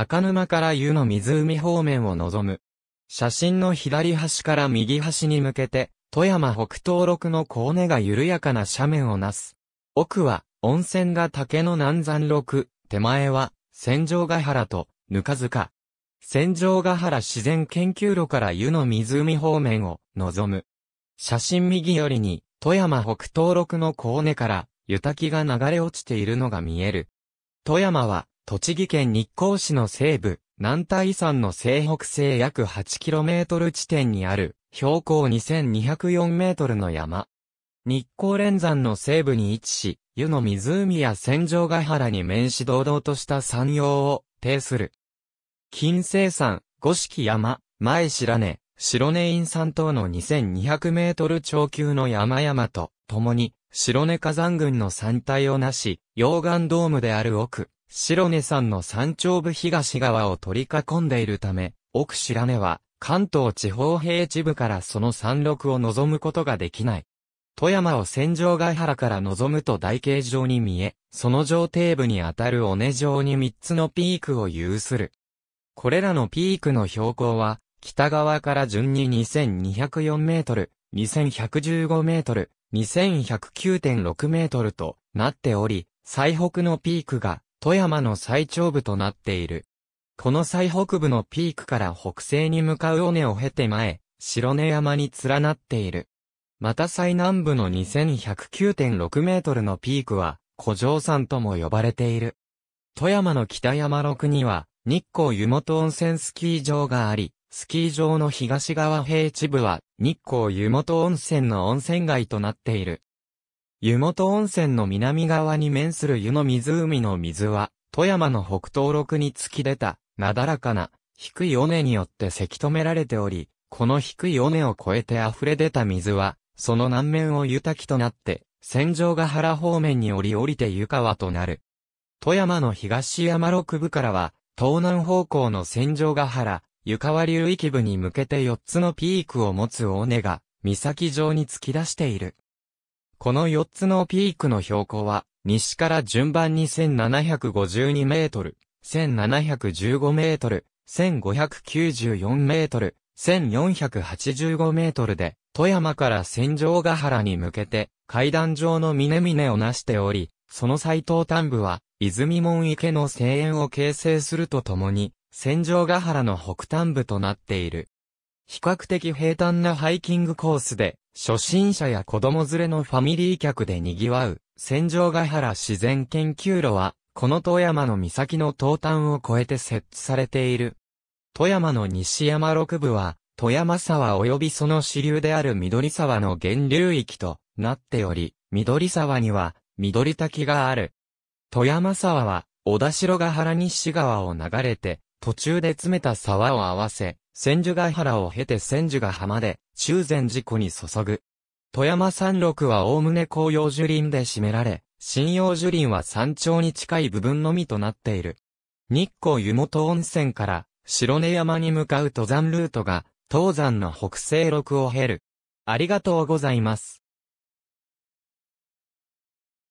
赤沼から湯の湖方面を望む。写真の左端から右端に向けて、富山北東麓の高根が緩やかな斜面をなす。奥は、温泉が竹の南山麓、手前は、戦場ヶ原と、ぬか塚。戦場ヶ原自然研究路から湯の湖方面を望む。写真右よりに、富山北東麓の高根から、湯滝が流れ落ちているのが見える。富山は、栃木県日光市の西部、南太遺産の西北西約 8km 地点にある、標高 2204m の山。日光連山の西部に位置し、湯の湖や戦場ヶ原に面し堂々とした山陽を呈する。金星山、五色山、前白根、白根院山等の2200メートル超級の山々と、共に、白根火山群の山体をなし、溶岩ドームである奥、白根山の山頂部東側を取り囲んでいるため、奥白根は、関東地方平地部からその山麓を望むことができない。富山を戦場外原から望むと台形状に見え、その上底部にあたる尾根状に3つのピークを有する。これらのピークの標高は、北側から順に2204メートル、2115メートル、2109.6メートルとなっており、最北のピークが富山の最長部となっている。この最北部のピークから北西に向かう尾根を経て前、白根山に連なっている。また最南部の2109.6メートルのピークは、古城山とも呼ばれている。富山の北山六には、日光湯本温泉スキー場があり、スキー場の東側平地部は、日光湯本温泉の温泉街となっている。湯本温泉の南側に面する湯の湖の水は、富山の北東麓に突き出た、なだらかな、低い尾根によってせき止められており、この低い尾根を越えて溢れ出た水は、その南面を湯滝となって、戦場が原方面に降り降りて湯川となる。富山の東山六部からは、東南方向の戦場が原、湯川流域部に向けて4つのピークを持つ尾根が、岬状に突き出している。この4つのピークの標高は、西から順番に1752メートル、1715メートル、1594メートル、1485メートルで、富山から戦場ヶ原に向けて、階段状の峰々をなしており、その最東端部は、泉門池の声援を形成するとともに、戦場ヶ原の北端部となっている。比較的平坦なハイキングコースで、初心者や子供連れのファミリー客で賑わう、戦場ヶ原自然研究路は、この富山の岬の東端を越えて設置されている。富山の西山六部は、富山沢及びその支流である緑沢の源流域となっており、緑沢には緑滝がある。富山沢は、小田代ヶ原西川を流れて、途中で詰めた沢を合わせ、千住ヶ原を経て千住ヶ浜で中禅寺湖に注ぐ。富山山麓はおおむね紅葉樹林で占められ、針葉樹林は山頂に近い部分のみとなっている。日光湯本温泉から白根山に向かう登山ルートが、東山の北西麓を経る。ありがとうございます。